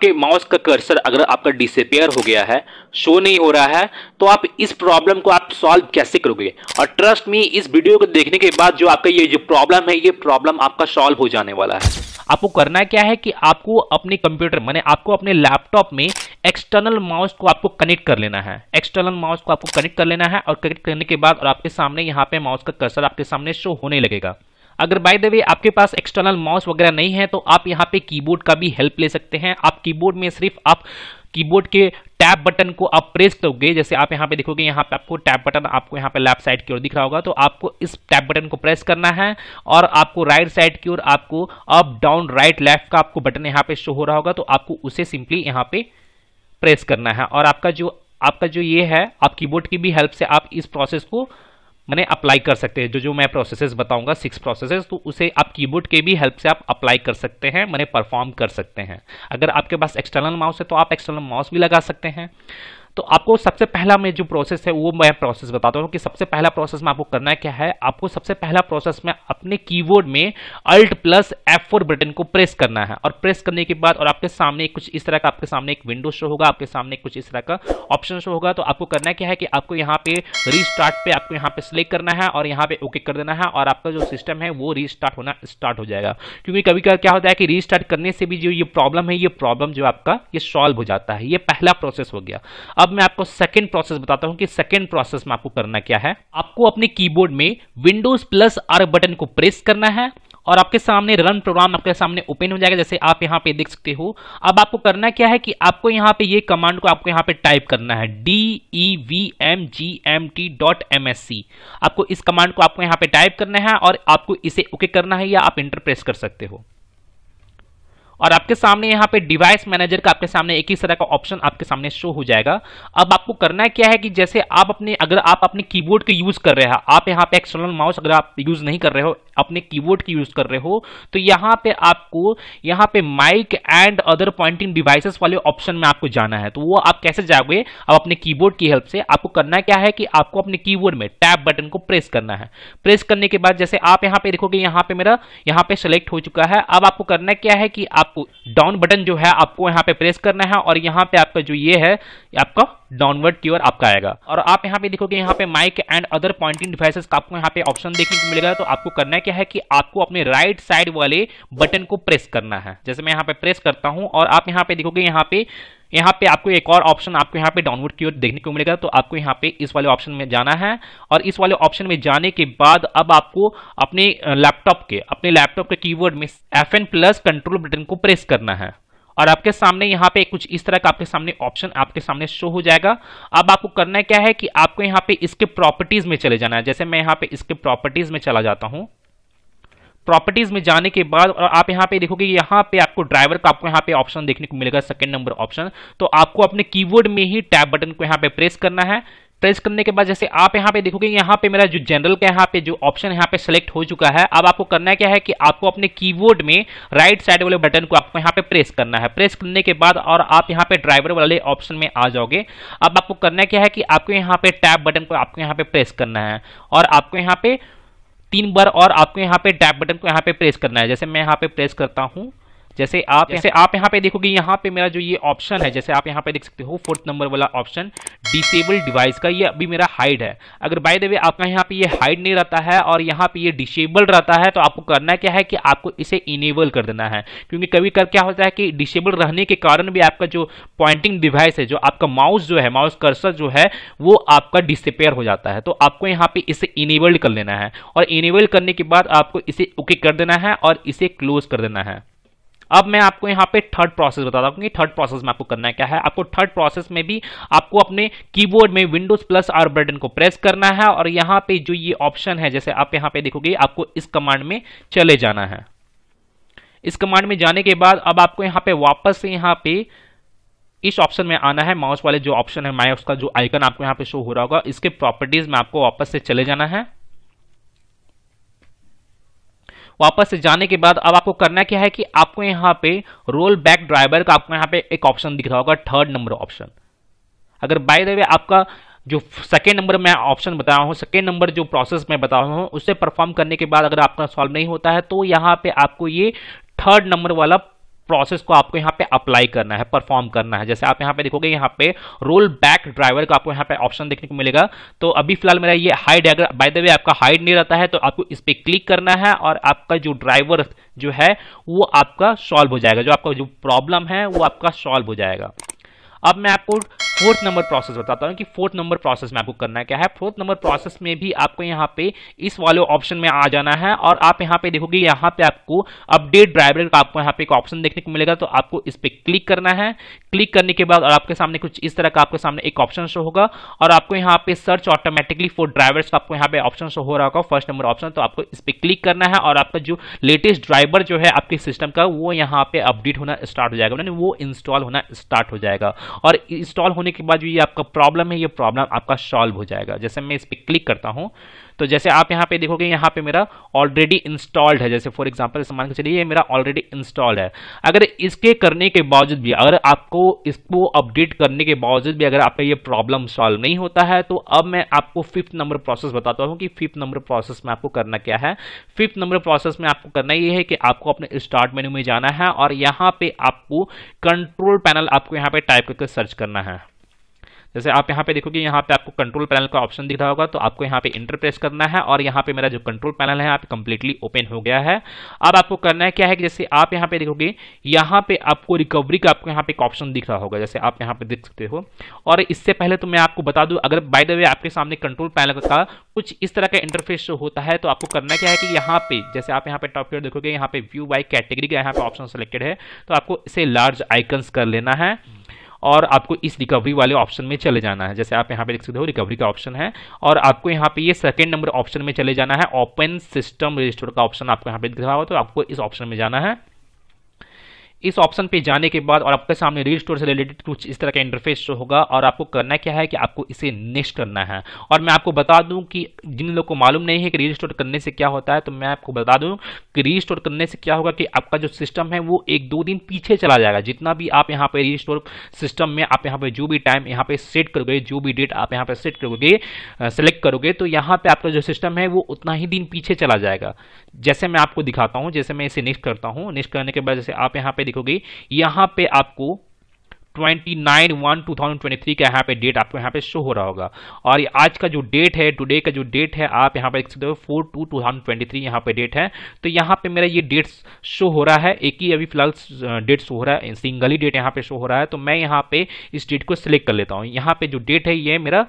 आपके माउस का कर्सर अगर आपका डिसपेयर हो गया है शो नहीं हो रहा है तो आप इस प्रॉब्लम को आप सॉल्व कैसे करोगे और ट्रस्ट मी इस वीडियो को देखने के बाद जो आपका ये जो प्रॉब्लम है ये प्रॉब्लम आपका सॉल्व हो जाने वाला है आपको करना क्या है कि आपको अपने कंप्यूटर माने आपको अपने लैपटॉप में एक्सटर्नल माउस को आपको कनेक्ट कर लेना है एक्सटर्नल माउस को आपको कनेक्ट कर लेना है और कनेक्ट करने के बाद और आपके सामने यहाँ पे माउस का कर्सर आपके सामने शो होने लगेगा अगर बाय द वे आपके पास एक्सटर्नल माउस वगैरह नहीं है तो आप यहाँ पे कीबोर्ड का भी हेल्प ले सकते हैं आप कीबोर्ड में सिर्फ आप कीबोर्ड के टैब बटन को आप प्रेस करोगे जैसे आप यहाँ पे देखोगे यहाँ पे आपको टैब बटन आपको यहाँ पे लेफ्ट साइड की ओर दिख रहा होगा तो आपको इस टैब बटन को प्रेस करना है और आपको राइट साइड की ओर आपको अप डाउन राइट लेफ्ट का आपको बटन यहाँ पे शो हो रहा होगा तो आपको उसे सिंपली यहाँ पे प्रेस करना है और आपका जो आपका जो ये है आप कीबोर्ड की भी हेल्प से आप इस प्रोसेस को मैंने अप्लाई कर सकते हैं जो जो मैं प्रोसेसेस बताऊंगा सिक्स प्रोसेसेस तो उसे आप कीबोर्ड के भी हेल्प से आप अप्लाई कर सकते हैं मैंने परफॉर्म कर सकते हैं अगर आपके पास एक्सटर्नल माउस है तो आप एक्सटर्नल माउस भी लगा सकते हैं तो आपको सबसे पहला में जो प्रोसेस है वो मैं प्रोसेस बताता हूँ कि सबसे पहला प्रोसेस में आपको करना क्या है आपको सबसे पहला प्रोसेस में अपने कीबोर्ड में alt plus F four button को प्रेस करना है और प्रेस करने के बाद और आपके सामने कुछ इस तरह का आपके सामने एक विंडो शो होगा आपके सामने कुछ इस तरह का ऑप्शन शो होगा तो आपको करना क्या है कि आपको यहाँ पे रीस्टार्ट पे आपको यहाँ पे सिलेक्ट करना है और यहाँ पे ओके कर देना है और आपका जो सिस्टम है वो रीस्टार्ट होना स्टार्ट हो जाएगा क्योंकि कभी कभी क्या होता है कि रीस्टार्ट करने से भी जो ये प्रॉब्लम है ये प्रॉब्लम जो आपका ये सॉल्व हो जाता है ये पहला प्रोसेस हो गया अब मैं आपको सेकेंड प्रोसेस बताता हूं कि सेकेंड प्रोसेस में आपको करना क्या है आपको अपने कीबोर्ड में विंडोज प्लस आर बटन को प्रेस करना है और आपके सामने रन प्रोग्राम आपके सामने ओपन हो जाएगा जैसे आप यहाँ पे देख सकते हो अब आपको करना क्या है कि आपको यहाँ पे ये कमांड को आपको यहाँ पे टाइप करना है D E V M G M T dot M S C आपको इस कमांड को आपको यहाँ पे टाइप करना है और आपको इसे ओके करना है या आप इंटर प्रेस कर सकते हो और आपके सामने यहाँ पे डिवाइस मैनेजर का आपके सामने एक ही तरह का ऑप्शन आपके सामने शो हो जाएगा अब आपको करना क्या है कि जैसे आप अपने अगर आप अपने कीबोर्ड का यूज कर रहे हैं आप यहाँ पे एक्सटर्नल माउस अगर आप यूज नहीं कर रहे हो अपने कीबोर्ड की यूज कर रहे हो तो यहाँ पे आपको यहाँ पे mice and other pointing devices वाले ऑप्शन में आपको जाना है तो वो आप कैसे जाओगे अब अपने कीबोर्ड की हेल्प से आपको करना क्या है कि आपको अपने कीबोर्ड में टैब बटन को प्रेस करना है प्रेस करने के बाद जैसे आप यहाँ पे देखोगे यहाँ पे मेरा यहाँ पे सिलेक्ट हो चुका है अब आपको करना क्या है कि आप डाउन बटन जो है आपको यहाँ पे प्रेस करना है और यहाँ पे आपका जो ये है आपका डाउनवर्ड की ओर आपका आएगा और आप यहाँ पे देखोगे यहाँ पे mice and other pointing devices का आपको यहाँ पे ऑप्शन देखने को मिलेगा तो आपको करना क्या है कि आपको अपने राइट साइड वाले बटन को प्रेस करना है जैसे मैं यहाँ पे प्रेस करता हूँ और आप यहाँ पे देखोगे यहाँ पे यहाँ पे आपको एक और ऑप्शन आपको यहाँ पे डाउनलोड की ओर देखने को मिलेगा तो आपको यहाँ पे इस वाले ऑप्शन में जाना है और इस वाले ऑप्शन में जाने के बाद अब आपको अपने लैपटॉप के अपने लैपटॉप के कीवर्ड में F N plus control button को प्रेस करना है और आपके सामने यहाँ पे कुछ इस तरह का आपके सामने ऑप्शन आपके सामने शो हो जाएगा अब आपको करना क्या है कि आपको यहाँ पे इसके प्रॉपर्टीज में चले जाना है जैसे मैं यहाँ पे इसके प्रॉपर्टीज में चला जाता हूँ प्रॉपर्टीज में जाने के बाद और आप यहाँ पे देखोगे यहाँ पे आपको ड्राइवर का आपको यहाँ पे ऑप्शन देखने को मिलेगा सेकंड नंबर ऑप्शन तो आपको अपने कीबोर्ड में ही टैब बटन को यहाँ पे प्रेस करना है प्रेस करने के बाद जैसे आप यहाँ पे देखोगे यहाँ पे मेरा जो जनरल का यहाँ पे जो ऑप्शन यहाँ पे सेलेक्ट हो चुका है अब आपको करना क्या है कि आपको अपने कीबोर्ड में राइट साइड वाले बटन को आपको यहाँ पे प्रेस करना है प्रेस करने के बाद और आप यहाँ पे ड्राइवर वाले ऑप्शन में आ जाओगे अब आपको करना क्या है कि आपको यहाँ पे टैब बटन को आपको यहाँ पे प्रेस करना है और आपको यहाँ पे तीन बार और आपको यहाँ पे टैप बटन को यहाँ पे प्रेस करना है जैसे मैं यहाँ पे प्रेस करता हूँ जैसे आप जैसे आप यहाँ पे देखोगे यहाँ पे मेरा जो ये ऑप्शन है जैसे आप यहाँ पे देख सकते हो फोर्थ नंबर वाला ऑप्शन डिसेबल डिवाइस का ये अभी मेरा हाइड है अगर बाय द वे आपका यहाँ पे ये हाइड नहीं रहता है और यहाँ पे ये डिसेबल रहता है तो आपको करना क्या है कि आपको इसे इनेबल कर देना है क्योंकि कभी कर क्या होता है कि डिसेबल रहने के कारण भी आपका जो पॉइंटिंग डिवाइस है जो आपका माउस जो है माउस कर्सर जो है वो आपका डिसपेयर हो जाता है तो आपको यहाँ पे इसे इनेबल्ड कर लेना है और इनेबल करने के बाद आपको इसे ओके कर देना है और इसे क्लोज कर देना है अब मैं आपको यहाँ पे थर्ड प्रोसेस बताता हूँ क्योंकि थर्ड प्रोसेस में आपको करना है क्या है आपको थर्ड प्रोसेस में भी आपको अपने कीबोर्ड में विंडोज प्लस आर बटन को प्रेस करना है और यहाँ पे जो ये ऑप्शन है जैसे आप यहाँ पे देखोगे आपको इस कमांड में चले जाना है इस कमांड में जाने के बाद अब आपको यहाँ पे वापस से यहाँ पे इस ऑप्शन में आना है माउस वाले जो ऑप्शन है माउस का जो आइकन आपको यहाँ पे शो हो रहा होगा इसके प्रॉपर्टीज में आपको वापस से चले जाना है वापस से जाने के बाद अब आपको करना क्या है कि आपको यहाँ पे रोल बैक ड्राइवर का आपको यहाँ पे एक ऑप्शन दिख रहा होगा थर्ड नंबर ऑप्शन अगर बाय द वे आपका जो सेकेंड नंबर मैं ऑप्शन बताया हूँ सेकेंड नंबर जो प्रोसेस मैं बता रहा हूँ उसे परफॉर्म करने के बाद अगर आपका सॉल्व नहीं होता है तो यहाँ पे आपको ये थर्ड नंबर वाला प्रोसेस को आपको यहाँ पे अप्लाई करना है परफॉर्म करना है जैसे आप यहाँ पे देखोगे यहाँ पे रोल बैक ड्राइवर का आपको यहाँ पे ऑप्शन देखने को मिलेगा तो अभी फिलहाल मेरा ये हाइड अगर बाय द वे आपका हाइड नहीं रहता है तो आपको इस पर क्लिक करना है और आपका जो ड्राइवर जो है वो आपका सॉल्व हो जाएगा जो आपका जो प्रॉब्लम है वो आपका सॉल्व हो जाएगा अब मैं आपको फोर्थ नंबर प्रोसेस बताता हूँ कि फोर्थ नंबर प्रोसेस में आपको करना क्या है फोर्थ नंबर प्रोसेस में भी आपको यहाँ पे इस वाले ऑप्शन में आ जाना है और आप यहाँ पे देखोगे यहाँ पे आपको अपडेट ड्राइवर का आपको यहाँ पे एक ऑप्शन देखने को मिलेगा तो आपको इस पर क्लिक करना है क्लिक करने के बाद आपके सामने कुछ इस तरह का आपके सामने एक ऑप्शन शो होगा और आपको यहाँ पे सर्च ऑटोमेटिकली फॉर ड्राइवर्स का आपको यहाँ पे ऑप्शन शो हो रहा होगा फर्स्ट नंबर ऑप्शन तो आपको इस पर क्लिक करना है और आपका जो लेटेस्ट ड्राइवर जो है आपके सिस्टम का वो यहाँ पे अपडेट होना स्टार्ट हो जाएगा मतलब वो इंस्टॉल होना स्टार्ट हो जाएगा और इंस्टॉल होने करने के बाद भी ये आपका प्रॉब्लम है ये प्रॉब्लम आपका सॉल्व हो जाएगा जैसे मैं इस पर क्लिक करता हूँ तो जैसे आप यहाँ पे देखोगे यहाँ पे मेरा ऑलरेडी इंस्टॉल्ड है जैसे फॉर एग्जाम्पल मान के चलिए ये मेरा ऑलरेडी इंस्टॉल्ड है अगर इसके करने के बावजूद भी अगर आपको इसको अपडेट करने के बावजूद भी अगर आपका ये प्रॉब्लम सॉल्व नहीं होता है तो अब मैं आपको फिफ्थ नंबर प्रोसेस बताता हूँ कि फिफ्थ नंबर प्रोसेस में आपको करना क्या है फिफ्थ नंबर प्रोसेस में आपको करना ये है कि आपको अपने स्टार्ट मेन्यू में जाना है और यहाँ पर आपको कंट्रोल पैनल आपको यहाँ पर टाइप करके सर्च करना है जैसे आप यहाँ पे देखोगे यहाँ पे आपको कंट्रोल पैनल का ऑप्शन दिख रहा होगा तो आपको यहाँ पे इंटर प्रेस करना है और यहाँ पे मेरा जो कंट्रोल पैनल है यहाँ पे कंप्लीटली ओपन हो गया है अब आपको करना है क्या है कि जैसे आप यहाँ पे देखोगे यहाँ पे आपको रिकवरी का आपको यहाँ पे एक ऑप्शन दिख रहा होगा जैसे आप यहाँ पे देख सकते हो और इससे पहले तो मैं आपको बता दूँ अगर बाय द वे आपके सामने कंट्रोल पैनल का कुछ इस तरह का इंटरफेस होता है तो आपको करना क्या है कि यहाँ पे जैसे आप यहाँ पे टॉप देखोगे यहाँ पे व्यू बाई कैटेगरी का यहाँ पे ऑप्शन सेलेक्टेड है तो आपको इसे लार्ज आइकन्स कर लेना है और आपको इस रिकवरी वाले ऑप्शन में चले जाना है जैसे आप यहाँ पे देख सकते हो रिकवरी का ऑप्शन है और आपको यहाँ पे ये सेकंड नंबर ऑप्शन में चले जाना है ओपन सिस्टम रजिस्टर का ऑप्शन आपको यहाँ पे दिख रहा हो तो आपको इस ऑप्शन में जाना है इस ऑप्शन पे जाने के बाद और आपके सामने रील स्टोर से रिलेटेड कुछ इस तरह का इंटरफेस जो होगा और आपको करना क्या है कि आपको इसे नेक्स्ट करना है और मैं आपको बता दूं कि जिन लोग को मालूम नहीं है कि रील स्टोर करने से क्या होता है तो मैं आपको बता दूं कि री स्टोर करने से क्या होगा कि आपका जो सिस्टम है वो एक दो दिन पीछे चला जाएगा जितना भी आप यहाँ पे री स्टोर सिस्टम में आप यहाँ पे जो भी टाइम यहाँ पे सेट करोगे जो भी डेट आप यहाँ पे सेट करोगे सेलेक्ट करोगे तो यहाँ पे आपका जो सिस्टम है वो उतना ही दिन पीछे चला जाएगा जैसे मैं आपको दिखाता हूँ जैसे मैं इसे नेक्स्ट करता हूँ नेक्स्ट करने के बाद जैसे आप यहाँ पे तारीख होगी यहाँ पे आपको twenty nine one two thousand twenty three का यहाँ पे डेट आपको यहाँ पे शो हो रहा होगा और आज का जो डेट है टुडे का जो डेट है आप यहाँ पे देख सकते हो four two two thousand twenty three यहाँ पे डेट है तो यहाँ पे मेरा ये डेट शो हो रहा है एक ही अभी फिलहाल डेट शो हो रहा है सिंगल ही डेट यहाँ पे शो हो रहा है तो मैं यहाँ पे इस डेट को सिलेक्ट कर लेता हूँ यहाँ पे जो डेट है ये मेरा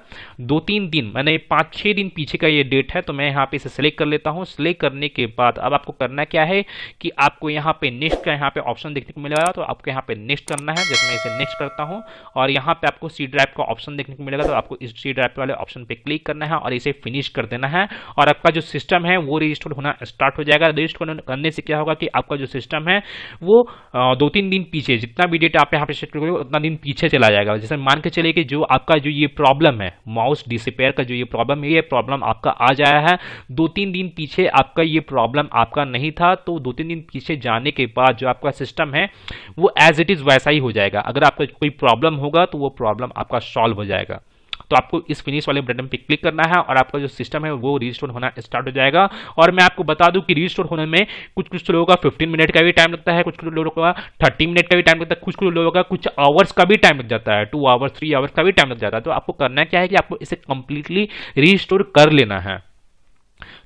दो तीन दिन मैंने पाँच छः दिन पीछे का ये डेट है तो मैं यहाँ पे इसे सिलेक्ट कर लेता हूँ सिलेक्ट करने के बाद अब आपको करना क्या है कि आपको यहाँ पे नेक्स्ट का यहाँ पे ऑप्शन देखने को मिलेगा तो आपको यहाँ पे नेक्स्ट करना है जैसे मैं इसे नेक्स्ट सर्च करता हूँ और यहाँ पे आपको सी ड्राइव का ऑप्शन देखने को मिलेगा तो आपको इस सी ड्राइव वाले ऑप्शन पे क्लिक करना है और इसे फिनिश कर देना है और आपका जो सिस्टम है वो रजिस्टर होना स्टार्ट हो जाएगा रजिस्टर करने से क्या होगा कि आपका जो सिस्टम है वो दो तीन दिन पीछे जितना भी डेटा आप यहाँ पे सेट करोगे उतना दिन पीछे चला जाएगा जैसे मान के चले कि जो आपका जो ये प्रॉब्लम है माउस डिसपेयर का जो ये प्रॉब्लम है ये प्रॉब्लम आपका आ जाया है दो तीन दिन पीछे आपका ये प्रॉब्लम आपका नहीं था तो दो तीन दिन पीछे जाने के बाद जो आपका सिस्टम है वो एज इट इज़ वैसा ही हो जाएगा अगर आपका आपका कोई प्रॉब्लम होगा तो वो प्रॉब्लम आपका सॉल्व हो जाएगा तो आपको इस फिनिश वाले बटन पे क्लिक करना है और आपका जो सिस्टम है वो रिस्टोर होना स्टार्ट हो जाएगा और मैं आपको बता दूं कि रिस्टोर होने में कुछ कुछ लोगों का 15 मिनट का भी टाइम लगता है कुछ कुछ लोगों का 30 मिनट का भी टाइम लगता है कुछ कुछ लोगों का कुछ आवर्स का भी टाइम लग जाता है टू आवर्स थ्री आवर्स का भी टाइम लग जाता है तो आपको करना क्या है कि आपको इसे कंप्लीटली रिस्टोर कर लेना है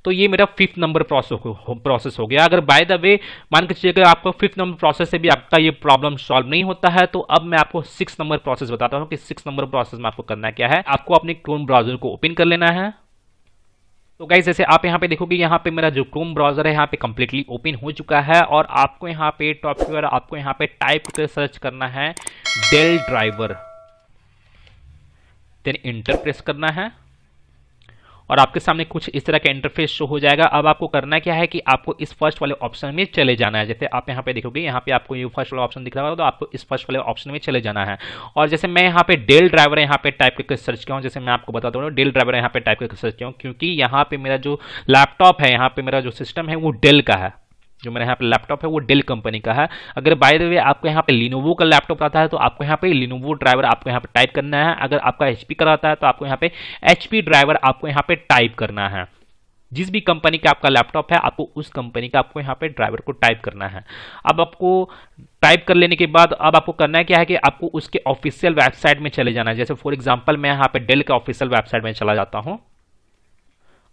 तो ये मेरा फिफ्थ नंबर प्रोसेस हो प्रोसेस हो गया अगर बाय द वे मान के चलिए अगर आपको फिफ्थ नंबर प्रोसेस से भी आपका ये प्रॉब्लम सॉल्व नहीं होता है तो अब मैं आपको सिक्स नंबर प्रोसेस बताता हूँ कि सिक्स नंबर प्रोसेस में आपको करना क्या है आपको अपने क्रोम ब्राउजर को ओपन कर लेना है तो गाइज जैसे आप यहाँ पे देखोगे यहाँ पे मेरा जो क्रोम ब्राउजर है यहाँ पे कम्प्लीटली ओपन हो चुका है और आपको यहाँ पे टॉप की आपको यहाँ पे टाइप कर सर्च करना है Dell driver then enter press करना है और आपके सामने कुछ इस तरह का इंटरफेस शो हो जाएगा अब आपको करना क्या है कि आपको इस फर्स्ट वाले ऑप्शन में चले जाना है जैसे आप यहाँ पे देखोगे यहाँ पे आपको ये फर्स्ट वाला ऑप्शन दिख रहा होगा तो आपको इस फर्स्ट वाले ऑप्शन में चले जाना है और जैसे मैं यहाँ पे डेल ड्राइवर यहाँ पे टाइप करके सर्च किया हूँ जैसे मैं आपको बता दूँ डेल ड्राइवर यहाँ पे टाइप करके सर्च किया हूँ क्योंकि यहाँ पे मेरा जो लैपटॉप है यहाँ पे मेरा जो सिस्टम है वो डेल का है जो मेरा यहाँ पे लैपटॉप है वो डेल कंपनी का है अगर बाय द वे आपको यहाँ पे लिनोवो का लैपटॉप आता है तो आपको यहाँ पे लिनोवो ड्राइवर आपको यहाँ पे टाइप करना है अगर आपका एचपी का आता है तो आपको यहाँ पे एचपी ड्राइवर आपको यहाँ पे टाइप करना है जिस भी कंपनी का आपका लैपटॉप है आपको उस कंपनी का आपको यहाँ पे ड्राइवर को टाइप करना है अब आपको टाइप कर लेने के बाद अब आपको करना है क्या है कि आपको उसके ऑफिशियल वेबसाइट में चले जाना है जैसे फॉर एग्जांपल मैं यहाँ पे डेल के ऑफिशियल वेबसाइट में चला जाता हूँ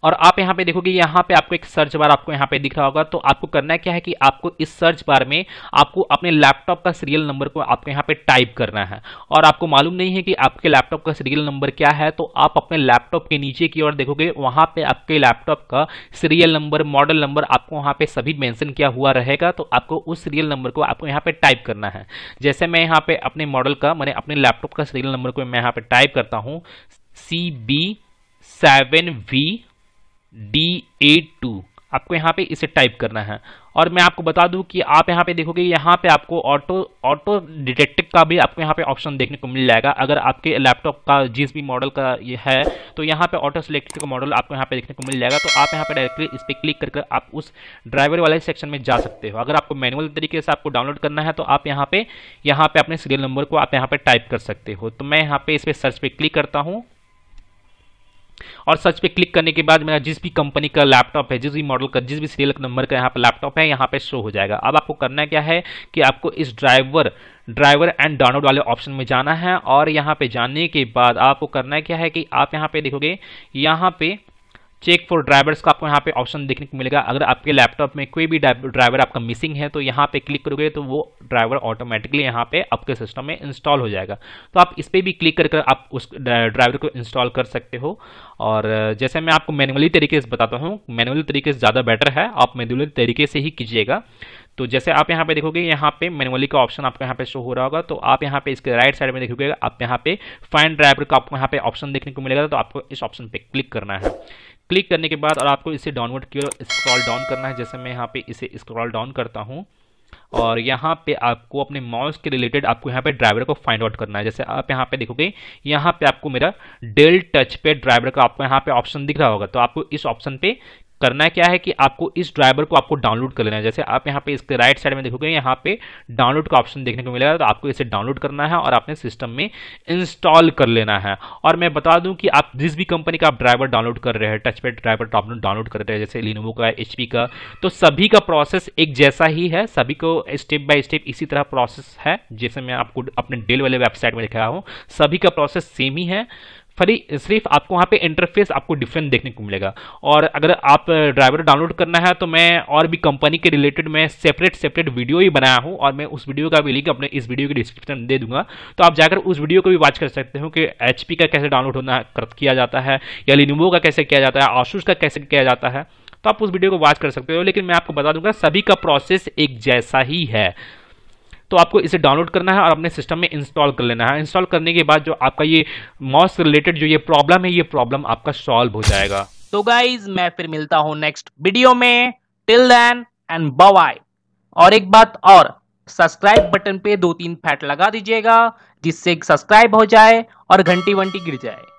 और आप यहाँ पे देखोगे यहाँ पे आपको एक सर्च बार आपको यहाँ पे दिख रहा होगा तो आपको करना क्या है कि आपको इस सर्च बार में आपको अपने लैपटॉप का सीरियल नंबर को आपको यहाँ पे टाइप करना है और आपको मालूम नहीं है कि आपके लैपटॉप का सीरियल नंबर क्या है तो आप अपने लैपटॉप के नीचे की ओर देखोगे वहाँ पर आपके लैपटॉप का सीरियल नंबर मॉडल नंबर आपको वहाँ पर सभी मैंसन किया हुआ रहेगा तो आपको उस सीरियल नंबर को आपको यहाँ पर टाइप करना है जैसे मैं यहाँ पर अपने मॉडल का मैंने अपने लैपटॉप का सीरियल नंबर को मैं यहाँ पर टाइप करता हूँ C B seven V D A two आपको यहाँ पे इसे टाइप करना है और मैं आपको बता दूं कि आप यहाँ पे देखोगे यहाँ पे आपको ऑटो ऑटो डिटेक्टिव का भी आपको यहाँ पे ऑप्शन देखने को मिल जाएगा अगर आपके लैपटॉप का जिस भी मॉडल का ये है तो यहाँ पे ऑटो सिलेक्टेड का मॉडल आपको यहाँ पे देखने को मिल जाएगा तो आप यहाँ पे डायरेक्टली इस पर क्लिक करके आप उस ड्राइवर वाले सेक्शन में जा सकते हो अगर आपको मैनुअल तरीके से आपको डाउनलोड करना है तो आप यहाँ पे यहाँ पे अपने सीरियल नंबर को आप यहाँ पर टाइप कर सकते हो तो मैं यहाँ पे इस पर सर्च पर क्लिक करता हूँ और सर्च पे क्लिक करने के बाद मेरा जिस भी कंपनी का लैपटॉप है जिस भी मॉडल का जिस भी सीरियल नंबर का यहाँ पर लैपटॉप है यहाँ पे शो हो जाएगा अब आपको करना क्या है कि आपको इस ड्राइवर ड्राइवर एंड डाउनलोड वाले ऑप्शन में जाना है और यहाँ पे जाने के बाद आपको करना क्या है कि आप यहाँ पे देखोगे यहाँ पे चेक फॉर ड्राइवर्स का आपको यहाँ पे ऑप्शन देखने को मिलेगा अगर आपके लैपटॉप में कोई भी ड्राइवर आपका मिसिंग है तो यहाँ पे क्लिक करोगे तो वो ड्राइवर ऑटोमेटिकली यहाँ पे आपके सिस्टम में इंस्टॉल हो जाएगा तो आप इस पर भी क्लिक कर, आप उस ड्राइवर को इंस्टॉल कर सकते हो और जैसे मैं आपको मैनुअली तरीके से बताता हूँ मैनुअली तरीके से ज़्यादा बेटर है आप मैनुअली तरीके से ही कीजिएगा तो जैसे आप यहाँ पे देखोगे यहाँ पे मैनुअली का ऑप्शन आपको यहाँ पे शो हो रहा होगा तो आप यहाँ पे इसके राइट साइड में देखोगे आप यहाँ पे फाइन ड्राइवर का आपको यहाँ पे ऑप्शन देखने को मिलेगा तो आपको इस ऑप्शन पे क्लिक करना है क्लिक करने के बाद और आपको इसे डाउनलोड की ओर स्क्रॉल डाउन करना है जैसे मैं यहाँ पे इसे स्क्रॉल डाउन करता हूँ और यहाँ पे आपको अपने माउस के रिलेटेड आपको यहाँ पे ड्राइवर को फाइंड आउट करना है जैसे आप यहाँ पे देखोगे यहाँ पे आपको मेरा डेल टच पे ड्राइवर का आपको यहाँ पे ऑप्शन दिख रहा होगा तो आपको इस ऑप्शन पे करना क्या है कि आपको इस ड्राइवर को आपको डाउनलोड कर लेना है जैसे आप यहाँ पे इसके राइट साइड में देखोगे यहाँ पे डाउनलोड का ऑप्शन देखने को मिलेगा तो आपको इसे डाउनलोड करना है और अपने सिस्टम में इंस्टॉल कर लेना है और मैं बता दूं कि आप जिस भी कंपनी का आप ड्राइवर डाउनलोड कर रहे हैं टच पे ड्राइवर डाउनलोड कर रहे हैं जैसे लिनोवो का एच का तो सभी का प्रोसेस एक जैसा ही है सभी को स्टेप बाय स्टेप इसी तरह प्रोसेस है जैसे मैं आपको अपने डेल वाले वेबसाइट में दिखाया हूँ सभी का प्रोसेस सेम ही है फरी सिर्फ आपको वहाँ पे इंटरफेस आपको डिफरेंट देखने को मिलेगा और अगर आप ड्राइवर डाउनलोड करना है तो मैं और भी कंपनी के रिलेटेड मैं सेपरेट सेपरेट वीडियो ही बनाया हूँ और मैं उस वीडियो का भी लिंक अपने इस वीडियो के डिस्क्रिप्शन दे दूंगा तो आप जाकर उस वीडियो को भी वॉच कर सकते हो कि एच का कैसे डाउनलोड होना किया जाता है या लिनोवो का कैसे किया जाता है आशूष का कैसे किया जाता है तो आप उस वीडियो को वॉच कर सकते हो लेकिन मैं आपको बता दूंगा सभी का प्रोसेस एक जैसा ही है तो आपको इसे डाउनलोड करना है और अपने सिस्टम में इंस्टॉल कर लेना है इंस्टॉल करने के बाद जो आपका ये मॉस रिलेटेड जो ये प्रॉब्लम है ये प्रॉब्लम आपका सॉल्व हो जाएगा तो गाइज मैं फिर मिलता हूं नेक्स्ट वीडियो में टिल देन एंड बाय और एक बात और सब्सक्राइब बटन पे दो तीन फैट लगा दीजिएगा जिससे सब्सक्राइब हो जाए और घंटी वंटी गिर जाए